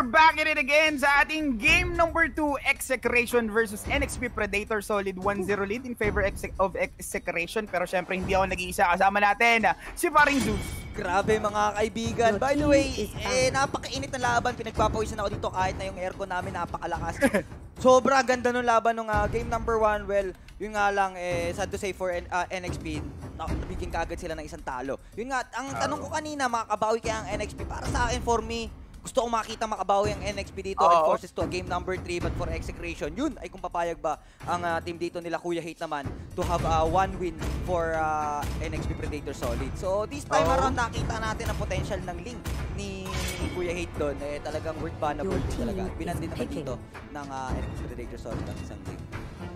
are back at it again sa ating game number 2, Execration versus NXP Predator. Solid 1-0 lead in favor of Execration. Pero syempre, hindi ako nag-iisa. Kasama natin ah, si Paring Zeus. Grabe mga kaibigan. By the way, ah. eh, napakainit ng laban. Pinagpapawisan ako dito kahit na yung aircon namin napakalakas. Sobra ganda nung laban ng uh, ah, game number 1. Well, yun nga lang, eh, sad to say for N uh, NXP, nabigyan kagad sila ng isang talo. Yun nga, ang tanong ko kanina, makakabawi kaya ang NXP? Para sa akin, for me, gusto kong makita makabawi ang NXP dito uh and forces to a game number 3 but for execration. Yun ay kung papayag ba ang uh, team dito nila Kuya Hate naman to have uh, one win for uh, ah, NXP Predator Solid. So this time uh around nakita natin ang potential ng link ni Kuya Hate doon. Eh, talagang worth banable talaga worth talaga. Binandin naman dito ng uh, NXP Predator Solid ang isang link.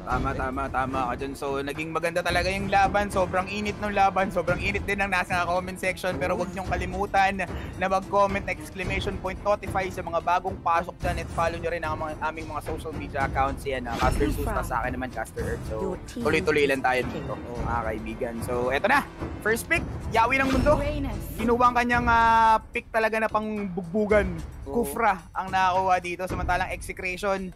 Tama, tama, tama ka dyan. So, naging maganda talaga yung laban. Sobrang init ng laban. Sobrang init din ng nasa comment section. Pero huwag niyong kalimutan na mag-comment na exclamation point notify sa mga bagong pasok dyan. At follow niyo rin ang mga, aming mga social media accounts. Yan, uh, Caster Susta sa akin naman, Caster Earth. So, tuloy-tuloy lang tayo dito, oh, mga kaibigan. So, eto na. First pick, Yawi ng Mundo. Kinuha ang kanyang uh, pick talaga na pang bugbugan. Kufra ang nakakuha dito. Samantalang Execration,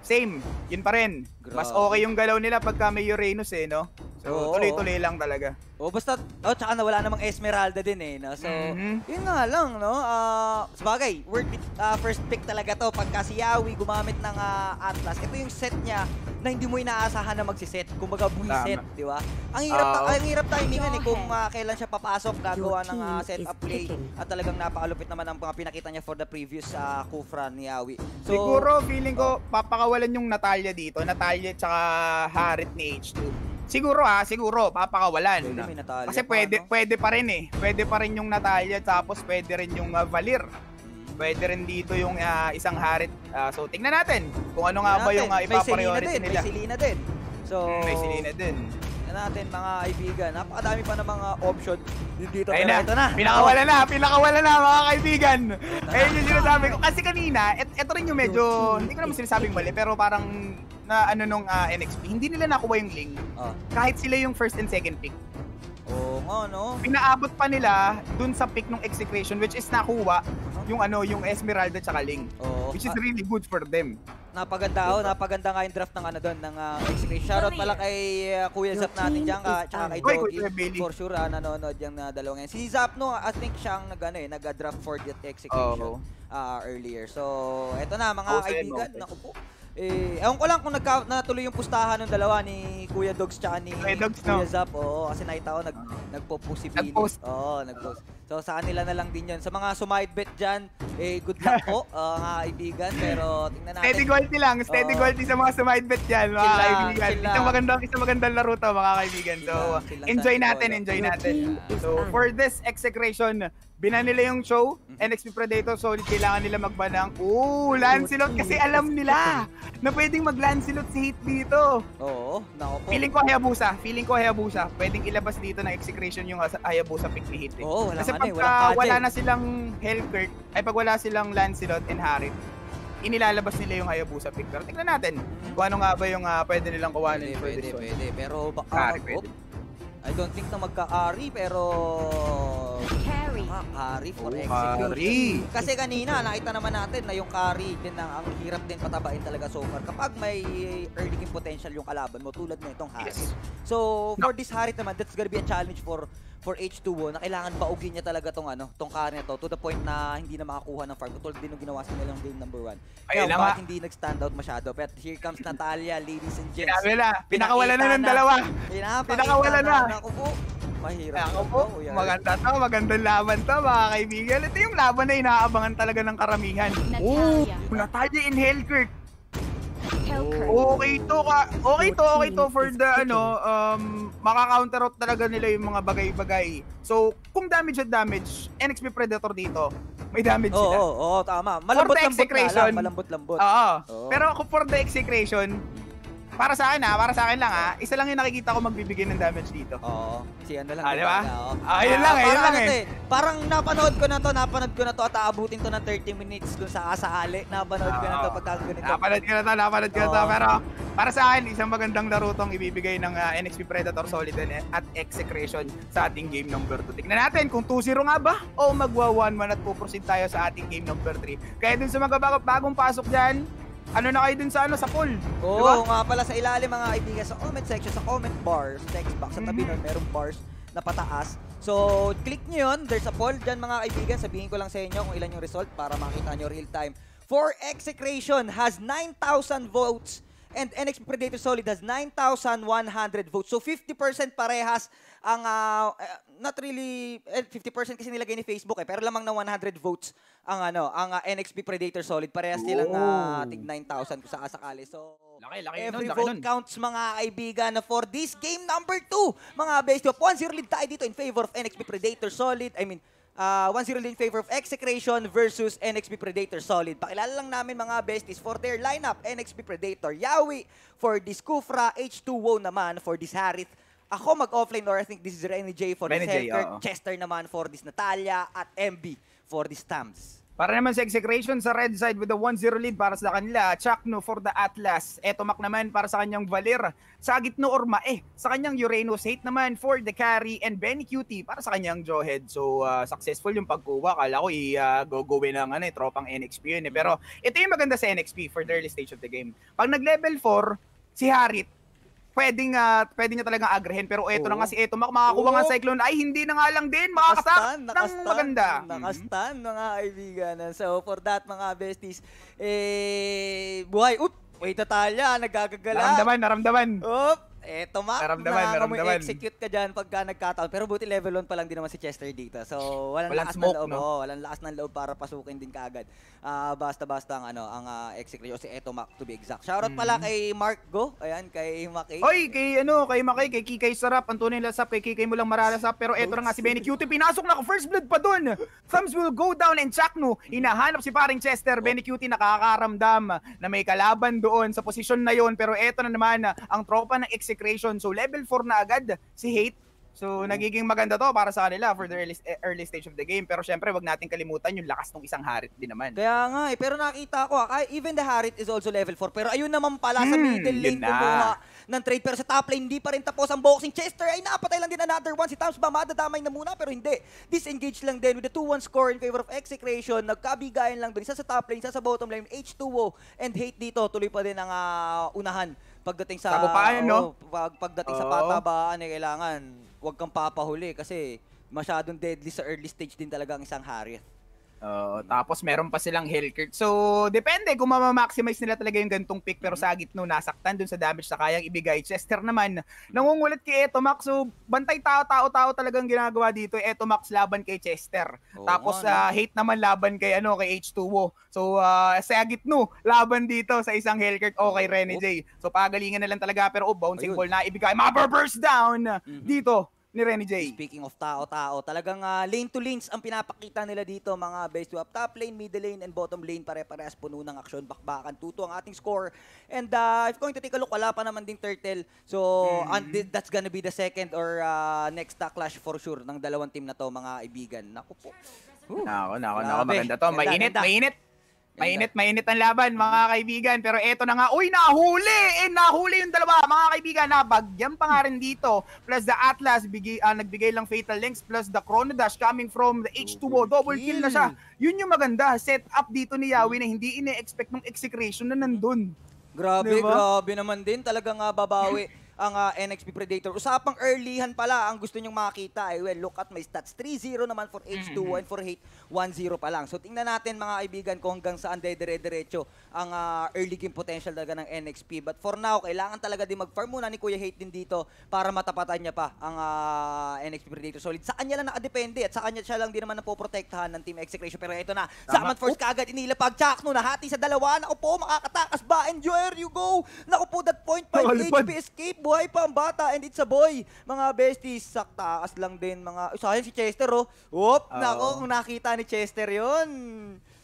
Same, yun pa rin. Mas okay yung galaw nila pagka may Uranus eh, no? So, tuloy-tuloy lang talaga. Oh, basta, oh, tsaka wala namang Esmeralda din eh, no? So, mm -hmm. yun nga lang, no? Uh, sabagay, word uh, ah, first pick talaga to. Pagka si Yawi gumamit ng uh, Atlas, ito yung set niya na hindi mo inaasahan na magsiset. Kumbaga, set, di ba? Ang hirap, uh, ta ang hirap timingan eh kung uh, kailan siya papasok gagawa ng uh, up play. At talagang napakalupit naman ang mga pinakita niya for the previous uh, Kufra ni Yawi. So, Siguro, feeling ko, oh. papakawalan yung Natalia dito. Natalia tsaka Harit ni H2. Siguro ah, siguro papakawalan. Pwede may Natalia Kasi pa, pwede no? pwede pa rin eh. Pwede pa rin yung Natalia tapos pwede rin yung uh, Valir. Mm. Pwede rin dito yung uh, isang Harit. Uh, so tingnan natin kung ano nga ba yung uh, ipapa-priority nila. Mm, may Selena din. So, may Selena din. Tingnan natin mga kaibigan. Napakadami pa ng mga ah, option dito. Ayun na, ito na. Pinakawala na, pinakawala na mga kaibigan. Ayun yung sinasabi ko. Kasi kanina, et, ito rin yung medyo, hindi ko naman sinasabing mali, pero parang na ano nung uh, ah, NXP, hindi nila nakuha yung link. Ah. Kahit sila yung first and second pick. Oo nga, no? Pinaabot pa nila dun sa pick ng execution which is nakuha uh-huh. yung ano, yung Esmeralda tsaka Ling. Oo. Which is ah. really good for them. Napaganda oh, napaganda nga yung draft ng ano doon ng uh, execution. Shoutout pala kay uh, Kuya Your Zap natin diyan ka, tsaka kay Doggy. For sure ah, nanonood yung uh, dalawa ngayon. Si Zap no, I think siyang nag eh, nag-draft for the execution oh. uh, earlier. So, eto na mga oh, kaibigan, no. naku po. Eh, ewan ko lang kung nagka, natuloy yung pustahan ng dalawa ni Kuya Dogs tsaka ni Kuya, Dogs, Kuya no? Zap. Oo, kasi nakita ko nag, nagpo-post Nag-post. Oo, nag-post. So sa kanila na lang din yun. Sa mga sumide bet dyan, eh good luck po uh, mga kaibigan. Pero tingnan natin. Steady quality lang. Steady uh, quality sa mga sumide bet dyan mga chill kaibigan. Chill isang magandang, isang magandang laro to mga kaibigan. So chill lang, enjoy natin, lang. enjoy natin. So for this execration, Binan nila yung show, mm-hmm. NXP Predator, solid kailangan nila magbanang. Ooh, Lancelot kasi alam nila na pwedeng mag-Lancelot si Heat dito. Oo, nako po. Feeling ko Hayabusa, feeling ko Hayabusa, pwedeng ilabas dito ng execration yung Hayabusa pick ni Hit. Eh. Oo, wala Kasi ano eh, walang budget. wala na silang Hellkirk, ay pag wala silang Lancelot and Harith, inilalabas nila yung Hayabusa picture. Tingnan natin kung ano nga ba yung uh, pwede nilang kuwanin. Pwede, pwede, pwede, Pero baka, Harry, pwede. I don't think na magka-ari, pero... Carry. Ah, carry for oh, execution. Kasi kanina, nakita naman natin na yung carry din na ang hirap din patabain talaga so far. Kapag may early yung potential yung kalaban mo tulad nitong itong Harit. Yes. So, for this Harit naman, that's gonna be a challenge for for H2O na kailangan baugin niya talaga tong ano, tong kare na to to the point na hindi na makakuha ng farm. Tulad din ng ginawa sa nilang game number 1. Kaya ba ah. hindi nag-stand out masyado. But here comes Natalia, ladies and gents. Grabe na, pinakawala na ng dalawa. Pinakawala na. Ako po. Mahirap. Ako po. Maganda to, magandang laban to mga kaibigan. Ito yung laban na inaabangan talaga ng karamihan. Oh, Natalia in Hellkirk. Okay to ka. Okay to, okay to for the ano, um makaka-counter out talaga nila yung mga bagay-bagay. So, kung damage at damage, NXP Predator dito, may damage oh, sila. Oo, oh, oh, tama. Malambot-lambot lang, malambot-lambot. Oo. Oh. Pero ako for the execution, para sa akin ha, ah, para sa akin lang ha, ah. isa lang yung nakikita ko magbibigay ng damage dito. Oo. Si ano lang. Ah, di ba? Oh. Ah, yun ah, lang eh, yun lang ano eh. eh. Parang napanood ko na to, napanood ko na to at aabutin to ng 30 minutes kung sa asaali. Napanood ko na to pagka ganito. Napanood ko na to, napanood ko na to. Pero para sa akin, isang magandang laro tong ibibigay ng NXP Predator Solid eh, at Execration sa ating game number 2. Tingnan natin kung 2-0 nga ba o magwa 1-1 at pupursin tayo sa ating game number 3. Kaya dun sa mga bagong pasok diyan, ano na kayo dun sa ano, sa poll. Oo, diba? nga pala sa ilalim mga kaibigan sa comment section, sa comment bars, text box, sa tabi mm -hmm. nun, merong bars na pataas. So, click nyo yun. There's a poll dyan mga kaibigan. Sabihin ko lang sa inyo kung ilan yung result para makita nyo real time. For Execration has 9,000 votes and NX Predator Solid has 9,100 votes. So 50% parehas ang, uh, not really, 50% eh, kasi nilagay ni Facebook eh, pero lamang na 100 votes ang ano, ang uh, ah, NXP Predator Solid. Parehas nilang uh, tig 9,000 kung sakasakali. So, Laki, laki Every nun, laki vote nun. counts mga kaibigan for this game number 2. Mga best of 1-0 lead tayo dito in favor of NXP Predator Solid. I mean, uh, 1-0 in favor of Execration versus NXP Predator Solid. Pakilala lang namin mga besties for their lineup. NXP Predator, Yawi for this Kufra, H2O naman for this Harith. Ako mag-offline or I think this is Renny J for Renny this Hector, Chester naman for this Natalia at MB for this Tams. Para naman sa execration sa red side with the 1-0 lead para sa kanila. Chakno for the Atlas. mak naman para sa kanyang Valir. Sa gitno or eh. Sa kanyang Uranus Hate naman for the carry. And Benny Cutie para sa kanyang Jawhead. So uh, successful yung pagkuha. Kala ko i go uh, ng ano, eh, tropang NXP yun. Eh. Pero ito yung maganda sa NXP for the early stage of the game. Pag nag-level 4, si Harit pwedeng uh, ah, pwedeng niya talaga agrehin pero eto Oo. na nga si Eto Mac makakuha nga cyclone ay hindi na nga lang din makakastak ng maganda. Mm-hmm. Nakastan mga kaibigan. So for that mga besties, eh buhay. up wait Natalia, nagagagala. Naramdaman, naramdaman. up Eto, Mac. Naramdaman, naramdaman. execute ka dyan pagka nagkataon. Pero buti level 1 pa lang din naman si Chester dito. So, walang, walang lakas smoke, ng loob. No? Oh, walang lakas ng loob para pasukin din kaagad. Uh, Basta-basta ang, ano, ang uh, execute. O si Eto, Mac, to be exact. Shoutout mm -hmm. pala mm-hmm. kay Mark Go. Ayan, kay Maki. Oy, kay, ano, kay Maki, kay Kikay Sarap. Ang tunay lasap, kay Kikay mo lang maralasap. Pero eto na nga si Benny Cutie. Pinasok na ako. First blood pa dun. Thumbs will go down and Chaknu. Hinahanap si paring Chester. Oh. Benny Cutie nakakaramdam na may kalaban doon sa posisyon na yon Pero eto na naman ang tropa ng execute Creation. So level 4 na agad si Hate. So mm nagiging maganda to para sa kanila for the early, early stage of the game. Pero syempre, wag nating kalimutan yung lakas ng isang Harit din naman. Kaya nga eh, pero nakita ko, ah, even the Harit is also level 4. Pero ayun naman pala sa hmm, middle lane ng trade. Pero sa top lane, hindi pa rin tapos ang boxing. Chester ay napatay lang din another one. Si Tams ba madadamay na muna? Pero hindi. Disengage lang din with the 2-1 score in favor of Execration. Nagkabigayan lang din Isa sa top lane, isa sa bottom lane. H2O and Hate dito. Tuloy pa din ang uh, unahan pagdating sa... Kabupaan, no? Oh, pag, pagdating oh. sa patabaan, eh, kailangan huwag kang papahuli kasi masyadong deadly sa early stage din talaga ang isang Harriet. Uh, tapos meron pa silang Hellcurt. So, depende kung mamamaximize nila talaga yung gantong pick pero mm-hmm. sa gitno nasaktan dun sa damage na kayang ibigay. Chester naman, nangungulit kay Eto Max. So, bantay tao-tao-tao talagang ginagawa dito. Eto Max laban kay Chester. Oo, tapos uh, hate naman laban kay ano kay H2O. So, uh, sa gitno laban dito sa isang Hellcurt o kay Rene J. So, pagalingan na lang talaga pero oh, bouncing Ayun. ball na ibigay. Maber burst down mm-hmm. dito ni Remy J. Speaking of tao-tao, talagang uh, lane to lanes ang pinapakita nila dito mga base swap. Top lane, middle lane, and bottom lane pare-parehas puno ng aksyon, bakbakan, tuto ang ating score. And uh, if going to take a look, wala pa naman ding turtle. So mm-hmm. that's gonna be the second or uh, next uh, clash for sure ng dalawang team na to mga ibigan. Naku po. Ooh. Nako, nako, nako. Maganda to. Mainit, mainit. Mainit, mainit ang laban, mga kaibigan. Pero eto na nga, uy, nahuli! Eh, nahuli yung dalawa, mga kaibigan. Nabagyan pa nga rin dito. Plus the Atlas, bigay, uh, nagbigay lang Fatal Links. Plus the Chronodash coming from the H2O. Double kill na siya. Yun yung maganda. Set up dito ni Yawi na hindi ine-expect ng execration na nandun. Grabe, diba? grabe naman din. Talaga nga ah, babawi ang uh, ah, NXP Predator. Usapang earlyhan pala ang gusto niyong makita. Eh, well, look at my stats. 3-0 naman for H2 and for Hate, 1-0 pa lang. So tingnan natin mga kaibigan kung hanggang saan dire diretso ang uh, early game potential talaga ng NXP. But for now, kailangan talaga din mag-farm muna ni Kuya Hate din dito para matapatan niya pa ang uh, ah, NXP Predator Solid. Sa kanya lang nakadepende at sa kanya siya lang din naman napoprotektahan ng Team Execration. Pero ito na, Zaman Force kaagad inilapag. Chak no, nahati sa dalawa. Naku po, makakatakas ba? And you go. Naku po, that point by HP escape buhay pa ang bata and it's a boy. Mga besties, saktaas lang din mga... Sayang si Chester, oh. Whoop, oh. nako, kung nakita ni Chester yon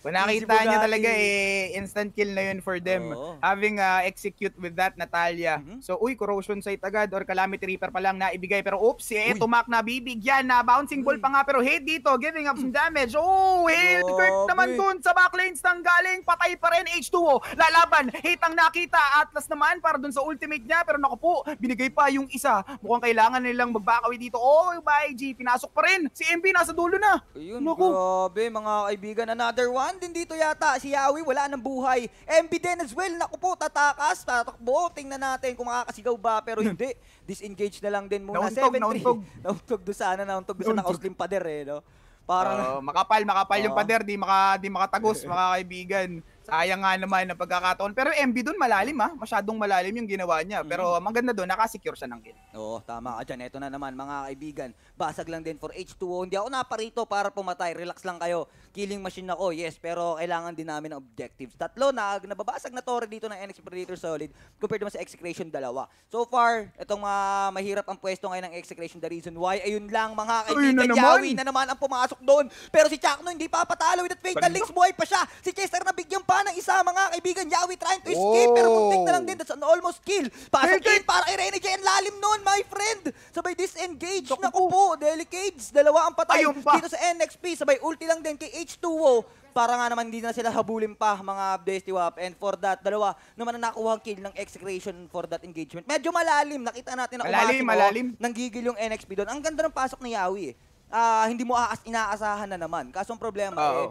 kung nakita niya talaga, eh, instant kill na yun for them. Oo. Having uh, execute with that, Natalia. Mm-hmm. So, uy, corrosion site agad or calamity reaper pa lang na ibigay Pero oops, eh, tumak na bibigyan na bouncing ball pa nga. Pero hit dito, giving up some damage. Oh, hit! Kirk naman dun sa backlanes nang galing. Patay pa rin H2O. Lalaban, hit ang nakita. Atlas naman para dun sa ultimate niya. Pero naku po, binigay pa yung isa. Mukhang kailangan nilang magbakawi dito. Oh, by G, pinasok pa rin. Si MB nasa dulo na. Ayun, naku. grabe mga kaibigan. Another one. Nandyan din dito yata si Yawi, wala nang buhay. MB din as well, naku po, tatakas, tatakbo. Tingnan natin kung makakasigaw ba, pero hmm. hindi. Disengage na lang din muna. Nauntog, 7-3. nauntog. nauntog doon sana, nauntog doon sa nakauslim pader eh, no? Para... Uh, makapal, makapal uh, yung pader, di, maka, di makatagos, mga kaibigan. Sayang nga naman na pagkakataon. Pero MB doon malalim ha. Ah. Masyadong malalim yung ginawa niya. Mm-hmm. Pero maganda doon, nakasecure siya ng kill. Oo, tama ka dyan. Ito na naman mga kaibigan. Basag lang din for H2O. Hindi ako naparito para pumatay. Relax lang kayo. Killing machine ako, yes. Pero kailangan din namin ng objectives. Tatlo na nababasag na torre dito ng NX Predator Solid compared naman sa Execration dalawa. So far, itong uh, mahirap ang pwesto ngayon ng Execration. The reason why, ayun lang mga kaibigan. Ay, na Jawi na naman ang pumasok doon. Pero si Chakno hindi papatalo with Fatal Links. Buhay pa siya. Si Chester nabigyan pa nakuha ng isa mga kaibigan. Yawi trying to escape pero oh. muntik na lang din. That's an almost kill. Pasok din para i Rene J. lalim noon my friend. Sabay disengage. na Naku po, Delicates. Dalawa ang patay pa. dito sa NXP. Sabay ulti lang din kay H2O para nga naman hindi na sila habulin pa mga Destiny Wap. And for that, dalawa naman na nakuha ang kill ng execration for that engagement. Medyo malalim. Nakita natin na malalim, umasi oh, malalim. Oh, nanggigil yung NXP doon. Ang ganda ng pasok ni Yawi. Eh. Uh, hindi mo aas inaasahan na naman. Kaso ang problema, oh eh,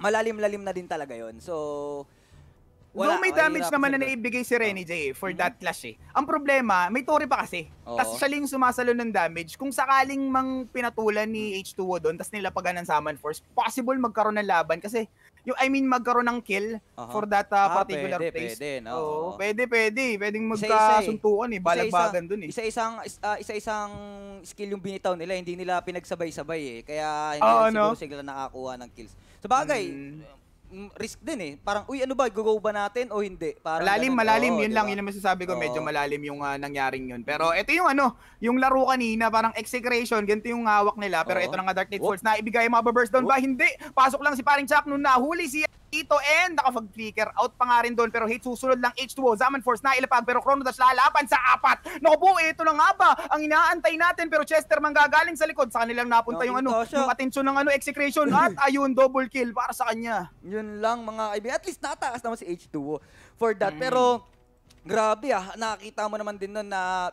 malalim-lalim na din talaga yon So, wala, may damage naman na naibigay si Renny oh. J for mm-hmm. that clash eh. Ang problema, may Tori pa kasi. Oo. Tapos siya lang sumasalo ng damage. Kung sakaling mang pinatulan ni H2O doon, tapos nilapagan ng Summon Force, possible magkaroon ng laban kasi yung I mean magkaroon ng kill uh-huh. for that uh, particular ah, pwede, place. Pwede, no. Oo, pwede, pwede. Pwedeng eh. magkasuntukan eh, balagbagan doon eh. Isa-isang uh, isa-isang skill yung binitaw nila, hindi nila pinagsabay-sabay eh. Kaya hindi oh, siguro no? sila nakakuha ng kills. Sa so, bagay, mm risk din eh. Parang, uy, ano ba, go ba natin o hindi? Parang malalim, ganun. malalim. Oh, yun diba? lang, yun ang masasabi ko. Oh. Medyo malalim yung uh, nangyaring yun. Pero ito yung ano, yung laro kanina, parang execration, ganito yung hawak nila. Pero oh. ito na nga Dark Knight Force, na ibigay mababurst down oh. ba? Hindi. Pasok lang si paring Chuck nung nahuli siya dito N, nakapag-flicker out pa nga rin doon pero hit susunod lang H2O, Zaman Force na ilapag pero Chrono Dash lalaban sa apat. Naku po, ito na nga ba ang inaantay natin pero Chester manggagaling sa likod sa kanilang napunta no, yung ano, siya. yung atensyon ng ano execution at ayun double kill para sa kanya. Yun lang mga kaibigan, at least nataas naman si H2O for that mm. pero grabe ah, nakita mo naman din noon na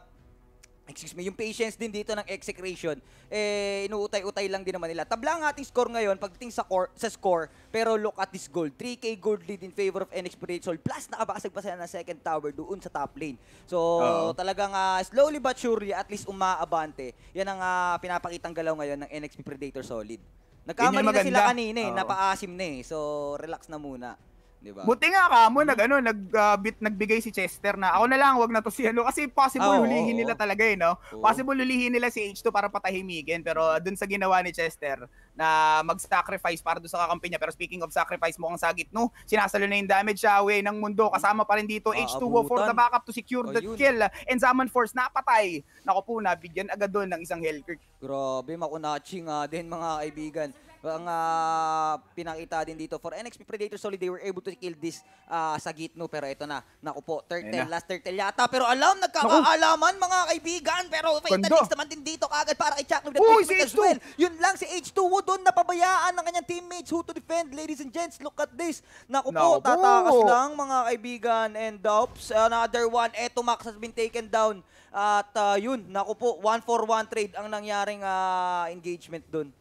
excuse me, yung patience din dito ng execration, eh, inuutay-utay lang din naman nila. Tabla ang ating score ngayon pagdating sa, core, sa score, pero look at this goal. 3K gold lead in favor of NX Sol. Plus, nakabasag pa sila ng second tower doon sa top lane. So, uh-huh. talagang uh, slowly but surely, at least umaabante. Yan ang uh, pinapakitang galaw ngayon ng NXP Predator Solid. Nagkamali na sila kanina eh, uh-huh. napaasim na eh. So, relax na muna. 'di ba? Buti nga ka mo mm-hmm. nag ano nag uh, bit, nagbigay si Chester na ako na lang wag na to si ano kasi possible oh, hulihin oh, nila oh. talaga eh no. Oh. Possible hulihin nila si H2 para patahimikin pero dun sa ginawa ni Chester na mag-sacrifice para doon sa kakampi niya pero speaking of sacrifice mukhang sagit no sinasalo na yung damage Shawe ah, ng mundo mm-hmm. kasama pa rin dito H2O for the backup to secure oh, the kill and Zaman Force napatay. Nako po nabigyan agad doon ng isang Hellcurt. Grabe makunaching uh, din mga kaibigan ang uh, pinakita din dito for NXP Predator Solid, they were able to kill this uh, sa Gitno. Pero ito na, naku po, turtle, na. last turtle yata. Pero alam, nagkakaalaman mga kaibigan. Pero fatalist naman din dito kagad para kay Chuck with the si h Well. Yun lang, si H2 Wood doon napabayaan ng kanyang teammates who to defend. Ladies and gents, look at this. Naku, naku po, tatakas lang mga kaibigan. And uh, oops another one. Eto, Max has been taken down. At uh, yun, naku po, 1-for-1 trade ang nangyaring uh, engagement doon.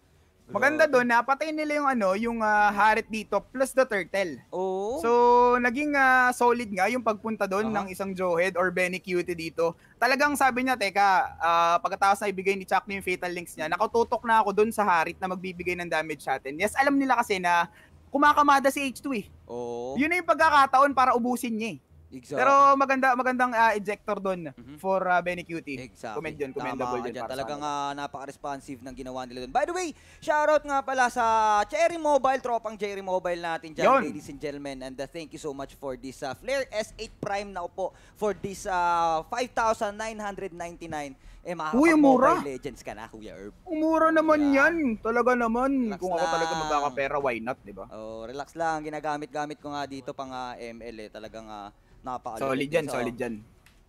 Maganda doon, napatay nila yung ano, yung uh, ah, Harit dito plus the turtle. Oo. Oh. So, naging uh, solid nga yung pagpunta doon uh-huh. ng isang Joehead or Benny Cutie dito. Talagang sabi niya, teka, uh, pagkatapos na ibigay ni Chuck yung fatal links niya, nakututok na ako doon sa Harit na magbibigay ng damage sa atin. Yes, alam nila kasi na kumakamada si H2 eh. Oo. Oh. Yun na yung pagkakataon para ubusin niya eh. Exactly. Pero maganda magandang uh, ah, injector doon mm-hmm. for uh, Benny Cutie. Exactly. Commend yun, commendable Tama, yun. talagang uh, napaka-responsive ng ginawa nila doon. By the way, shoutout nga pala sa Cherry Mobile, tropang Cherry Mobile natin dyan, yun. ladies and gentlemen. And uh, thank you so much for this uh, Flare S8 Prime na po for this uh, 5,999 eh, Uy, mura. Mobile Legends ka na, Kuya Herb. Umura naman yeah. yan. Talaga naman. Relax Kung ako lang. talaga magkakapera, why not, di ba? Oh, relax lang. Ginagamit-gamit ko nga dito pang uh, ML eh. Talagang uh, Napaka solid yan, so, solid yan.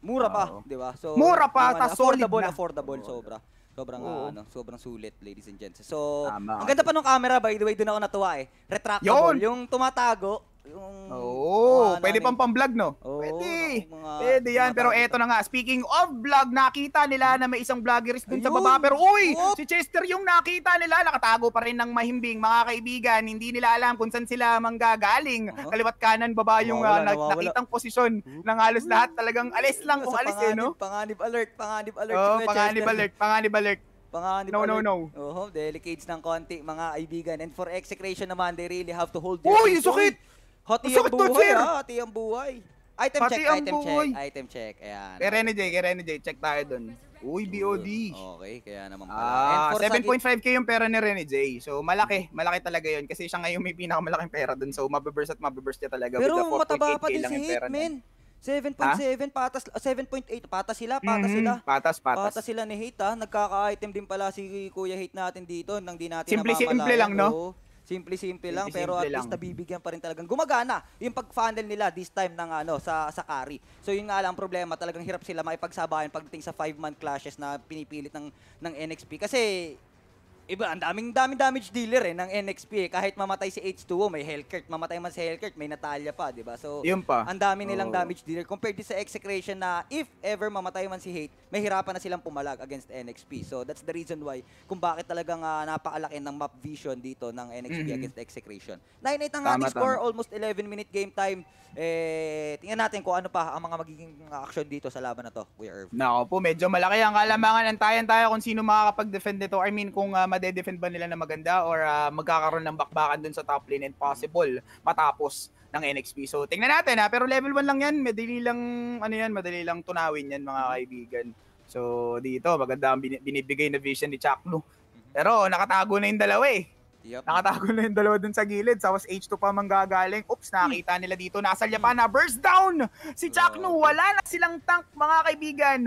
Mura pa, oh. 'di ba? So Mura pa, ta solid affordable, na. affordable sobra. Sobrang Oo. ano, sobrang sulit, ladies and gents. So, Tama. ang ganda pa ng camera by the way, doon ako natuwa eh. Retractable, Yun! yung tumatago, yung, Oo, oh, pwede pang pang-vlog, no? Oo, pwede. Mga, pwede yan. Mga pero eto na nga, speaking of vlog, nakita nila na may isang vloggeris dun sa baba. Pero uy, oh. si Chester yung nakita nila, nakatago pa rin ng mahimbing. Mga kaibigan, hindi nila alam kung saan sila manggagaling. Uh-huh. Kaliwat kanan baba yung uh, na, nakitang posisyon uh ng halos lahat. Talagang alis lang kung alis panganib, eh, no? Panganib alert, panganib alert. Oo, oh, panganib alert, panganib alert. Panganib no, alert. no, no. Oo, delicates ng konti, mga kaibigan. And for execration naman, they really have to hold their... Uy, sakit! Hoti ang buhay, ha? Ah, Hoti ang buhay. Item Pati check, item buhay. check, item check. Ayan. Kay Rene J, kay Rene J, check tayo dun. Uy, BOD. Okay, kaya naman pala. Ah, 7.5k yung pera ni Rene J. So, malaki. Malaki talaga yun. Kasi siya ngayon may pinakamalaking pera dun. So, mababurst at mababurst niya talaga. Pero mataba pa din si Hitman. 7.7 patas 7.8 ah, patas sila, patas mm-hmm. sila. Patas, patas. Patas sila ni Hate ah. ha. Nagkaka-item din pala si Kuya Hate natin dito nang di natin Simple, simple lang, no? Oh. Simple-simple lang simple, pero at lang. least nabibigyan pa rin talagang gumagana yung pag-funnel nila this time ng ano sa sa carry. So yun nga lang problema, talagang hirap sila maipagsabayan pagdating sa 5-man clashes na pinipilit ng ng NXP kasi Iba, ang daming daming damage dealer eh ng NXP eh. Kahit mamatay si H2O, may Hellcurt. Mamatay man si Hellcurt, may Natalia pa, di ba? So, Yun pa. ang dami nilang Oo. damage dealer. Compared to sa Execration na if ever mamatay man si Hate, may hirapan na silang pumalag against NXP. So, that's the reason why kung bakit talagang ah, napakalaki ng map vision dito ng NXP mm-hmm. against Execration. 9-8 ang Tama, ating score, almost 11-minute game time. Eh, tingnan natin kung ano pa ang mga magiging action dito sa laban na to, Kuya Irv. Nako po, medyo malaki ang kalamangan. Antayan tayo kung sino makakapag-defend nito. I mean, kung ah, madedefend ba nila na maganda or uh, magkakaroon ng bakbakan dun sa top lane and possible matapos ng NXP. So tingnan natin ha, ah, pero level 1 lang yan, madali lang ano yan, madali lang tunawin yan mga kaibigan. So dito maganda ang binibigay na vision ni Chaklo. Mm-hmm. Pero nakatago na yung dalawa eh. Yep. Nakatago na yung dalawa dun sa gilid. Tapos H2 pa manggagaling. Oops, nakita hmm. nila dito. Nasalya pa na. Burst down! Si Chakno, wala na silang tank, mga kaibigan.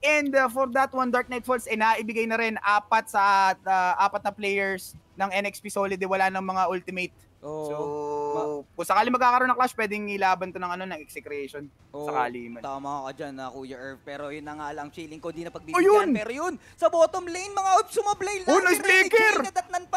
And uh, for that one, Dark Knight Falls, eh, naibigay na rin apat sa uh, apat na players ng NXP Solid. Eh, wala ng mga ultimate. Oh, so, ma- kung sakali magkakaroon ng clash, pwedeng ilaban to ng ano ng execration. Oh, sakali man. Tama ka diyan na ah, Kuya Irv, pero yun na nga lang chilling ko di na pagbibigyan. Oh, yun. Pero yun, sa bottom lane mga ops sumablay lang. Oh, nice taker! At ng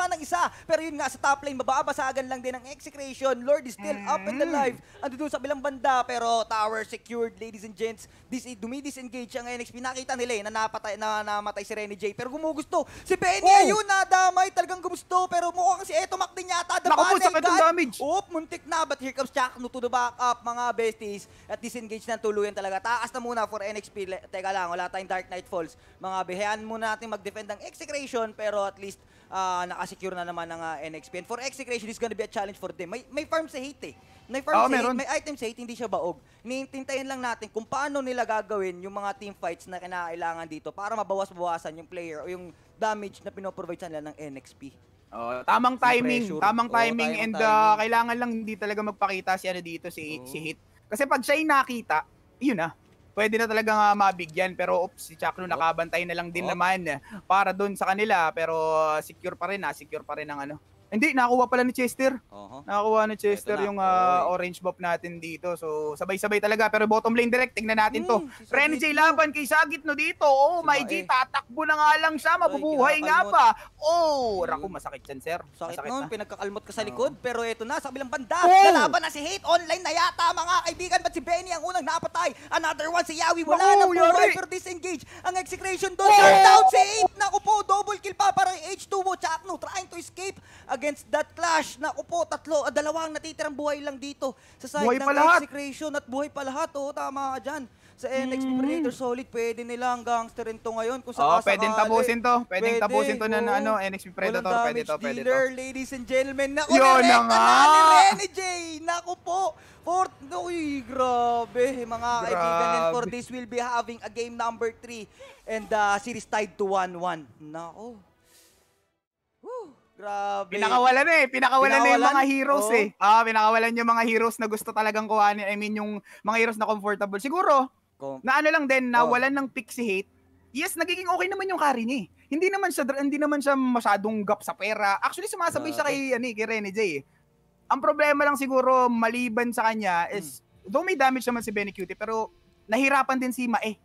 pero yun nga, sa top lane, mababasagan lang din ang execration. Lord is still mm -hmm. up and alive. Ando dun sa bilang banda, pero tower secured, ladies and gents. This, dumidisengage ang NXP. Nakita nila eh, na napatay, na, namatay si Renny J. Pero gumugusto. Si Penny, oh. ayun, nadamay. Talagang gumusto. Pero mukha kasi eto, mak din yata. The Naku po, sakit yung damage. Oop, muntik na. But here comes no to the back up, mga besties. At disengage na tuluyan talaga. Taas na muna for NXP. Teka lang, wala tayong Dark Knight Falls. Mga behayaan muna natin mag-defend ang execration. Pero at least, uh, nakasecure na naman ng uh, ah, NXP. And for execration is gonna be a challenge for them. May, may farm sa hate eh. May farm oh, sa meron. hate, may item sa hate, hindi siya baog. Niintintayin lang natin kung paano nila gagawin yung mga team fights na kinakailangan dito para mabawas-bawasan yung player o yung damage na pinoprovide sa nila ng NXP. Oh, tamang timing, pressure. tamang timing oh, and uh, timing. kailangan lang hindi talaga magpakita si ano dito si oh. si Hit. Kasi pag siya nakita, yun na pwede na talaga nga mabigyan pero oops si Chaklo oh. nakabantay na lang din oh. naman eh, para doon sa kanila pero secure pa rin na ah, secure pa rin ang ano hindi, nakuha pala ni Chester. Uh-huh. Nakakuha ni Chester yung uh, orange buff natin dito. So, sabay-sabay talaga. Pero bottom lane direct, tingnan natin to. Hmm, si Renji laban kay Sagit no dito. Oh, si my G, eh. tatakbo na nga lang siya. Mabubuhay nga pa. Oh, Raku, hmm. masakit yan, sir. Sakit masakit nun, pinagkakalmot ka sa likod. Uh-huh. Pero eto na, sa bilang banda, oh! lalaban na si Hate Online na yata, mga kaibigan. Ba't si Benny ang unang napatay? Another one si Yawi. Wala oh, na po, yari. pero disengage. Ang execution doon, oh! down si Hate. Naku po, double kill pa para H2 mo. no, trying to escape. Again, against that clash. Naku po, tatlo, at ah, dalawang natitirang buhay lang dito sa side Buhay ng pa lahat. at buhay pa lahat. Oo, oh, tama ka dyan. Sa NXP hmm. Predator Solid, pwede nila hanggang gangsterin to ngayon kung Oo, oh, pwede tapusin to. pwede tapusin to ng, oh. ano, NX Predator. Pwede to, pwede to. dealer, ladies and gentlemen. Naku, Yun na nirekta nga. na ni Rene J. Naku po. Fourth, uy, grabe. Mga kaibigan, and for this, will be having a game number 3 and uh, series tied to 1-1. Naku. Grabe. Pinakawalan eh. Pinakawalan, pinakawalan na yung mga heroes oh. eh. Ah, pinakawalan yung mga heroes na gusto talagang kuhanin. I mean, yung mga heroes na comfortable. Siguro, Com- na ano lang din, nawalan oh. ng pixie hate. Yes, nagiging okay naman yung carry eh. Hindi naman siya hindi naman siya masyadong gap sa pera. Actually, sumasabay uh, siya kay ano, eh, kay Rene J. Eh. Ang problema lang siguro maliban sa kanya is hmm. though may damage naman si Benny Cutie pero nahirapan din si Mae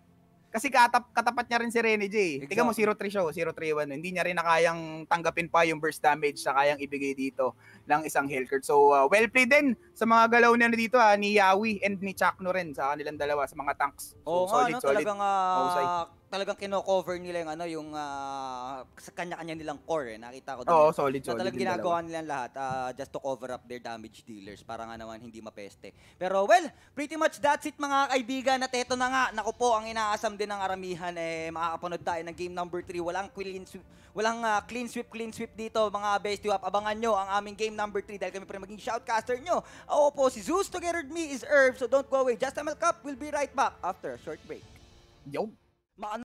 kasi katap, katapat niya rin si Rene J. Eh. Exactly. Tiga mo, 0-3 siya, 0-3-1. Hindi niya rin nakayang tanggapin pa yung burst damage sa kayang ibigay dito ng isang Hellcurt. So, uh, well played din sa mga galaw niya dito, ha, ah, ni Yawi and ni Chakno rin sa kanilang dalawa, sa mga tanks. So, oh, solid, nga, no, solid. talagang uh, talagang kino-cover nila yung ano, yung uh, sa kanya-kanya nilang core. Eh. Nakita ko doon. Oo, solid, solid. talagang ginagawa nila lahat uh, just to cover up their damage dealers para nga naman hindi mapeste. Pero well, pretty much that's it mga kaibigan at eto na nga. Nako po, ang inaasam din ng aramihan eh makakapanood tayo ng game number 3. Walang clean sweep, walang uh, clean sweep, clean sweep dito mga best up. Abangan nyo ang aming game number 3 dahil kami pa rin maging shoutcaster nyo. Oo po, si Zeus together with me is Herb. So don't go away. Just ML Cup will be right back after a short break. Yo! Ma